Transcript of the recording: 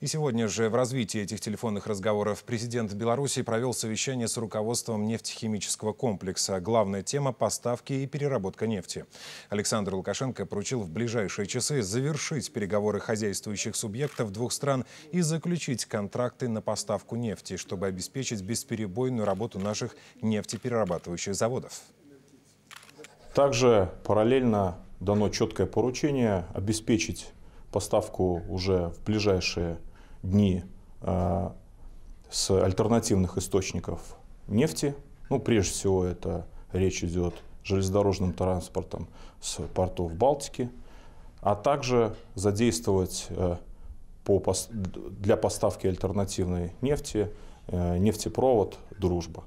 И сегодня же в развитии этих телефонных разговоров президент Беларуси провел совещание с руководством нефтехимического комплекса. Главная тема – поставки и переработка нефти. Александр Лукашенко поручил в ближайшие часы завершить переговоры хозяйствующих субъектов двух стран и заключить контракты на поставку нефти, чтобы обеспечить бесперебойную работу наших нефтеперерабатывающих заводов. Также параллельно дано четкое поручение обеспечить поставку уже в ближайшие дни э, с альтернативных источников нефти. Ну, прежде всего, это речь идет железнодорожным транспортом с портов Балтики, а также задействовать э, для поставки альтернативной нефти э, нефтепровод «Дружба».